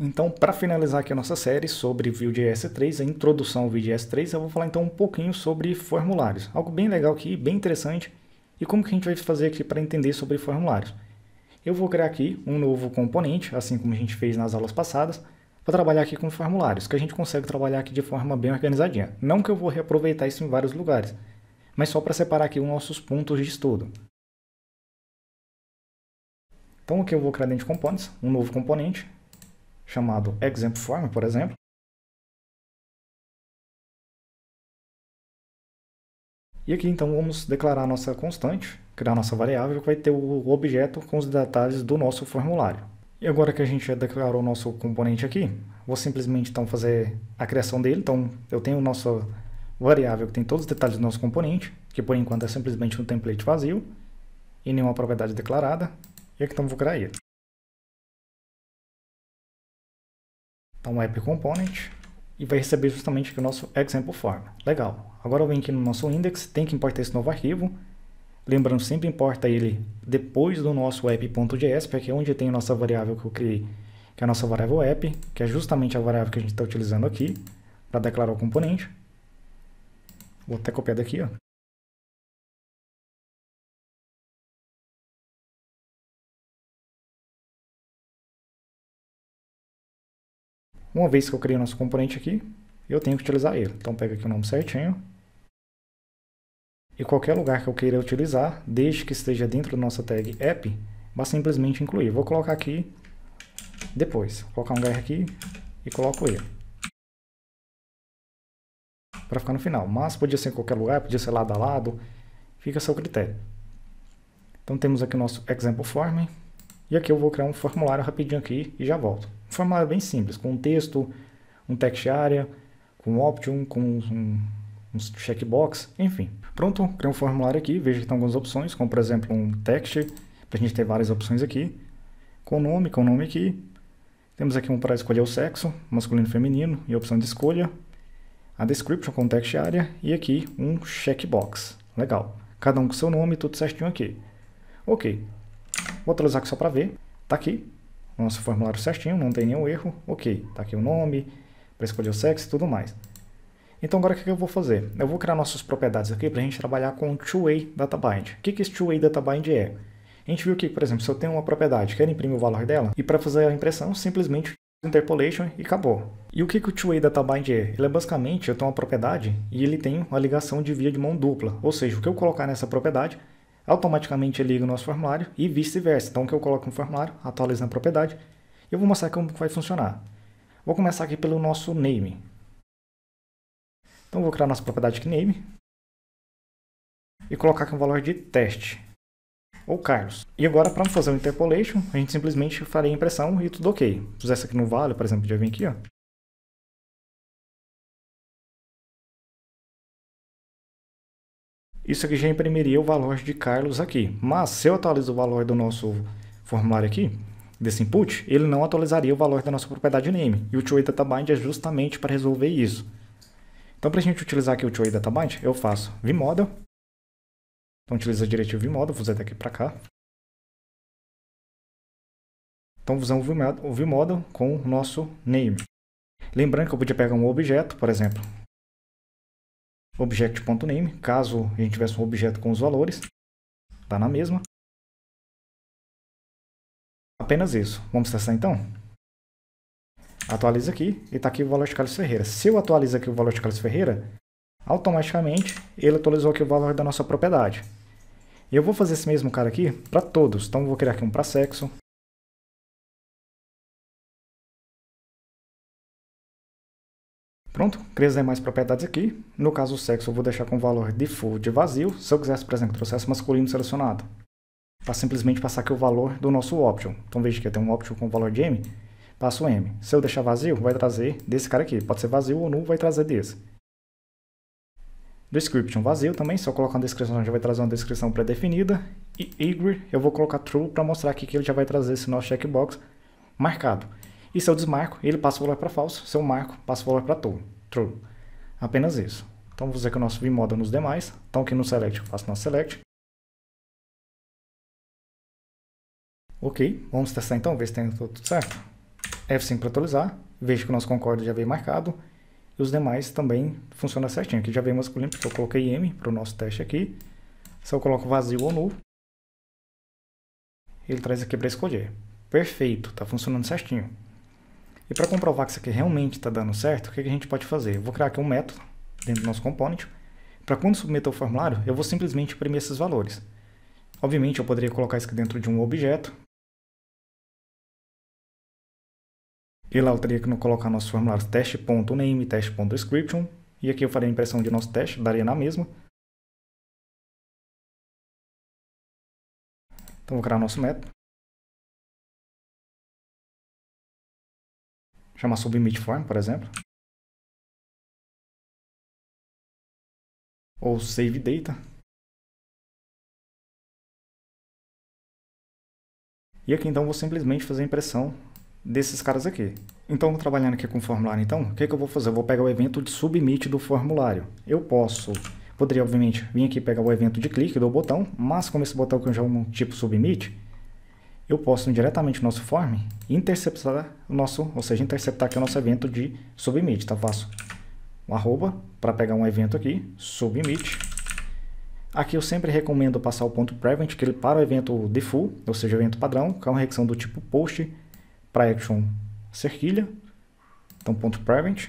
Então, para finalizar aqui a nossa série sobre Vue.js 3, a introdução ao Vue.js 3, eu vou falar então um pouquinho sobre formulários. Algo bem legal aqui, bem interessante. E como que a gente vai fazer aqui para entender sobre formulários? Eu vou criar aqui um novo componente, assim como a gente fez nas aulas passadas, para trabalhar aqui com formulários, que a gente consegue trabalhar aqui de forma bem organizadinha. Não que eu vou reaproveitar isso em vários lugares, mas só para separar aqui os nossos pontos de estudo. Então aqui eu vou criar dentro de components, um novo componente, chamado example form, por exemplo. E aqui então vamos declarar nossa constante, criar nossa variável que vai ter o objeto com os detalhes do nosso formulário. E agora que a gente já declarou o nosso componente aqui, vou simplesmente então fazer a criação dele. Então eu tenho nossa variável que tem todos os detalhes do nosso componente, que por enquanto é simplesmente um template vazio e nenhuma propriedade declarada. E aqui então vou criar ele. Então, app component e vai receber justamente aqui o nosso example form. Legal. Agora eu venho aqui no nosso index, tem que importar esse novo arquivo. Lembrando, sempre importa ele depois do nosso app.js, porque é onde tem a nossa variável que eu criei, que é a nossa variável app, que é justamente a variável que a gente está utilizando aqui para declarar o componente. Vou até copiar daqui, ó. Uma vez que eu criei o nosso componente aqui, eu tenho que utilizar ele. Então pega aqui o nome certinho. E qualquer lugar que eu queira utilizar, desde que esteja dentro da nossa tag app, basta simplesmente incluir. Vou colocar aqui depois. Vou colocar um gar aqui e coloco ele. Para ficar no final. Mas podia ser em qualquer lugar, podia ser lado a lado. Fica a seu critério. Então temos aqui o nosso example form. E aqui eu vou criar um formulário rapidinho aqui e já volto um formulário bem simples, com um texto, um text area, com um option, com um, um checkbox, enfim. Pronto, criei um formulário aqui, veja que tem algumas opções, como por exemplo um text, para a gente ter várias opções aqui, com nome, com nome aqui. Temos aqui um para escolher o sexo, masculino e feminino, e opção de escolha. A description com text área e aqui um checkbox. Legal. Cada um com seu nome, tudo certinho aqui. Ok. Vou atualizar aqui só para ver. Tá aqui nosso formulário certinho, não tem nenhum erro. Ok, tá aqui o nome, para escolher o sexo e tudo mais. Então agora o que eu vou fazer? Eu vou criar nossas propriedades aqui para a gente trabalhar com two-way Bind. O que, que esse two-way bind é? A gente viu que, por exemplo, se eu tenho uma propriedade, quero imprimir o valor dela, e para fazer a impressão, simplesmente interpolation e acabou. E o que, que o two-way bind é? Ele é basicamente, eu tenho uma propriedade e ele tem uma ligação de via de mão dupla, ou seja, o que eu colocar nessa propriedade automaticamente liga o nosso formulário e vice-versa. Então, que eu coloco no formulário, atualizo na propriedade, e eu vou mostrar como vai funcionar. Vou começar aqui pelo nosso name. Então, vou criar nossa propriedade aqui, name, e colocar aqui um valor de teste, ou Carlos. E agora, para fazer o interpolation, a gente simplesmente faria a impressão e tudo ok. se fizesse aqui no vale, por exemplo, já vir aqui, ó. isso aqui já imprimiria o valor de Carlos aqui. Mas se eu atualizo o valor do nosso formulário aqui, desse input, ele não atualizaria o valor da nossa propriedade name. E o two é justamente para resolver isso. Então, para a gente utilizar aqui o two eu faço vmodel. Então, utiliza a diretiva vmodel, vou usar daqui para cá. Então, vou usar o vmodel com o nosso name. Lembrando que eu podia pegar um objeto, por exemplo, object.name, caso a gente tivesse um objeto com os valores, está na mesma. Apenas isso. Vamos testar então? Atualiza aqui e está aqui o valor de Carlos Ferreira. Se eu atualizo aqui o valor de Carlos Ferreira, automaticamente ele atualizou aqui o valor da nossa propriedade. E eu vou fazer esse mesmo cara aqui para todos. Então vou criar aqui um para sexo, Pronto, criei mais demais propriedades aqui. No caso o sexo eu vou deixar com valor default de vazio. Se eu quisesse, por exemplo, trouxesse masculino selecionado, para simplesmente passar aqui o valor do nosso option. Então veja que eu tenho um option com valor de m, passo o m. Se eu deixar vazio, vai trazer desse cara aqui. Pode ser vazio ou nulo, vai trazer desse. Description vazio também, se eu colocar uma descrição já vai trazer uma descrição pré-definida. E agree, eu vou colocar true para mostrar aqui que ele já vai trazer esse nosso checkbox marcado. E se eu desmarco, ele passa o valor para falso. Se eu marco, passa o valor para true. Apenas isso. Então vou fazer que o nosso vmoda nos demais. Então aqui no select eu faço nosso select. Ok, vamos testar então, ver se tem tá tudo certo. F5 para atualizar. veja que o nosso Concorde já veio marcado. E os demais também funcionam certinho. Aqui já veio masculino, porque eu coloquei M para o nosso teste aqui. Se eu coloco vazio ou nulo, ele traz aqui para escolher. Perfeito, está funcionando certinho. E para comprovar que isso aqui realmente está dando certo, o que, que a gente pode fazer? Eu vou criar aqui um método dentro do nosso component. Para quando submeter o formulário, eu vou simplesmente imprimir esses valores. Obviamente, eu poderia colocar isso aqui dentro de um objeto. E lá eu teria que colocar nossos formulários teste.name, teste.description. E aqui eu faria a impressão de nosso teste, daria na mesma. Então, vou criar nosso método. Chama submit form, por exemplo. Ou save data. E aqui então vou simplesmente fazer a impressão desses caras aqui. Então, trabalhando aqui com o formulário, então, o que, que eu vou fazer? Eu vou pegar o evento de submit do formulário. Eu posso, poderia obviamente vir aqui pegar o evento de clique do botão, mas como esse botão que eu já é um tipo submit, eu posso diretamente no nosso form interceptar o nosso, ou seja, interceptar aqui o nosso evento de submit, tá? Faço um arroba para pegar um evento aqui, submit. Aqui eu sempre recomendo passar o ponto prevent, que ele para o evento default, ou seja, evento padrão, que é uma requisição do tipo post para action cerquilha. Então, ponto prevent.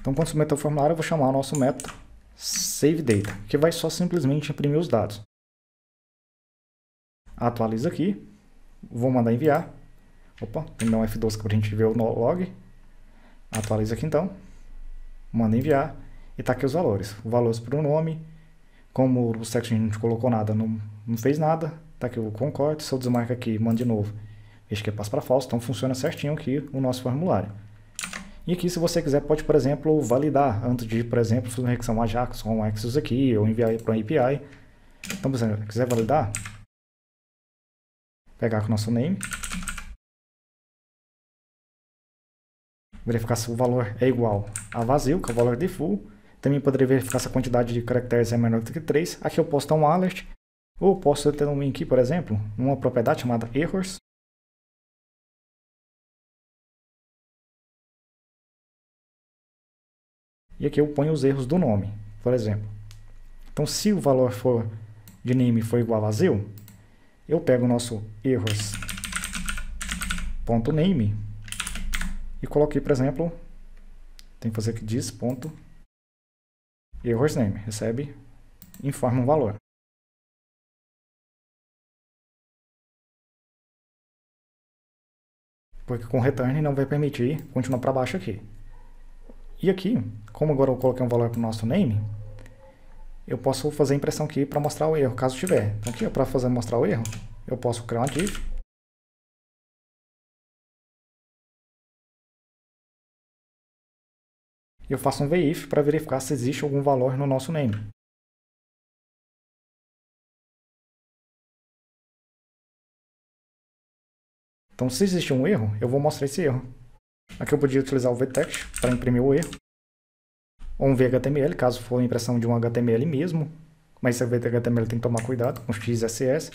Então, quando submeter o formulário, eu vou chamar o nosso método save data, que vai só simplesmente imprimir os dados atualiza aqui. Vou mandar enviar. Opa, tem que dar um F12 para a gente ver o log. atualiza aqui então. Manda enviar. E tá aqui os valores. Valores para o nome. Como o a não colocou nada, não, não fez nada. Tá aqui o concordo. Se eu desmarco aqui, manda de novo. Veja que é passo para falso. Então funciona certinho aqui o nosso formulário. E aqui, se você quiser, pode, por exemplo, validar antes de, por exemplo, fazer uma requisição Ajax com Access aqui, ou enviar para o API. Então, por exemplo, quiser validar, pegar com o nosso name. Verificar se o valor é igual a vazio, que é o valor de full. Também poderia verificar se a quantidade de caracteres é menor do que 3. Aqui eu posso dar um alert. Ou posso ter um aqui, por exemplo, uma propriedade chamada errors. E aqui eu ponho os erros do nome, por exemplo. Então, se o valor for de name for igual a vazio, eu pego o nosso erros.name e coloquei, por exemplo, tem que fazer aqui diz ponto name, recebe, informa um valor. Porque com return não vai permitir continuar para baixo aqui. E aqui, como agora eu coloquei um valor para o nosso name, eu posso fazer a impressão aqui para mostrar o erro, caso tiver. Então aqui, para fazer mostrar o erro, eu posso criar uma div. E eu faço um VIF para verificar se existe algum valor no nosso name. Então se existe um erro, eu vou mostrar esse erro. Aqui eu podia utilizar o vtext para imprimir o erro ou um VHTML, caso for a impressão de um HTML mesmo. Mas esse VHTML tem que tomar cuidado com XSS,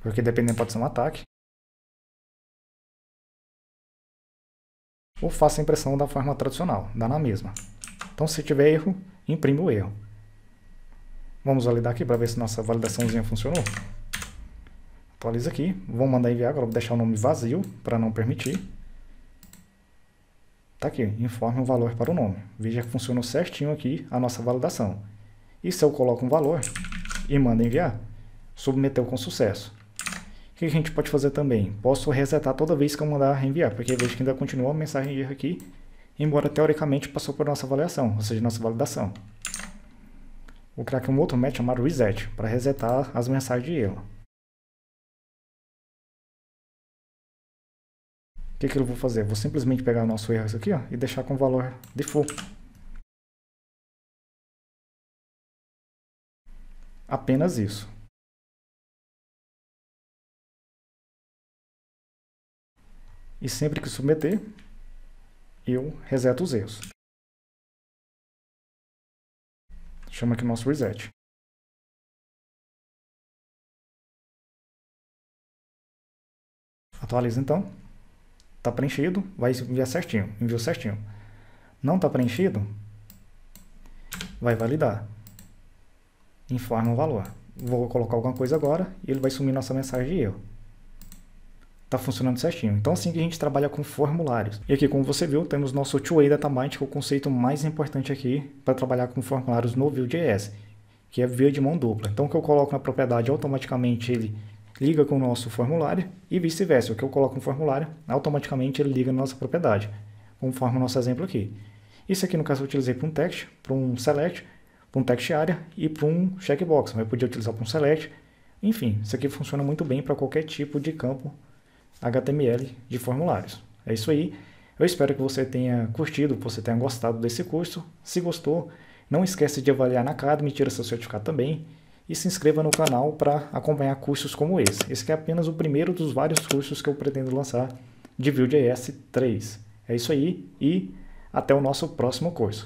porque dependendo pode ser um ataque. Ou faça a impressão da forma tradicional, dá na mesma. Então se tiver erro, imprime o erro. Vamos validar aqui para ver se nossa validaçãozinha funcionou. Atualiza aqui, vou mandar enviar, agora vou deixar o nome vazio para não permitir. Está aqui, informe um valor para o nome. Veja que funcionou certinho aqui a nossa validação. E se eu coloco um valor e mando enviar, submeteu com sucesso. O que a gente pode fazer também? Posso resetar toda vez que eu mandar enviar, porque veja que ainda continua a mensagem de erro aqui, embora teoricamente passou por nossa avaliação, ou seja, nossa validação. Vou criar aqui um outro método chamado reset, para resetar as mensagens de erro. que, que eu vou fazer? Vou simplesmente pegar o nosso erro aqui ó, e deixar com valor default. Apenas isso. E sempre que submeter, eu reseto os erros. Chama aqui o nosso reset. Atualiza então. Tá preenchido, vai enviar certinho. Enviou certinho. Não tá preenchido, vai validar. Informa o valor. Vou colocar alguma coisa agora e ele vai sumir nossa mensagem de erro. Tá funcionando certinho. Então assim que a gente trabalha com formulários. E aqui como você viu, temos nosso two-way data que é o conceito mais importante aqui para trabalhar com formulários no Vue.js, que é via de mão dupla. Então o que eu coloco na propriedade, automaticamente ele liga com o nosso formulário e vice-versa. O que eu coloco no formulário, automaticamente ele liga na nossa propriedade, conforme o nosso exemplo aqui. Isso aqui, no caso, eu utilizei para um text, para um select, para um text area e para um checkbox. Mas eu podia utilizar para um select. Enfim, isso aqui funciona muito bem para qualquer tipo de campo HTML de formulários. É isso aí. Eu espero que você tenha curtido, que você tenha gostado desse curso. Se gostou, não esquece de avaliar na Academy, tira seu certificado também e se inscreva no canal para acompanhar cursos como esse. Esse é apenas o primeiro dos vários cursos que eu pretendo lançar de Vue.js 3. É isso aí e até o nosso próximo curso.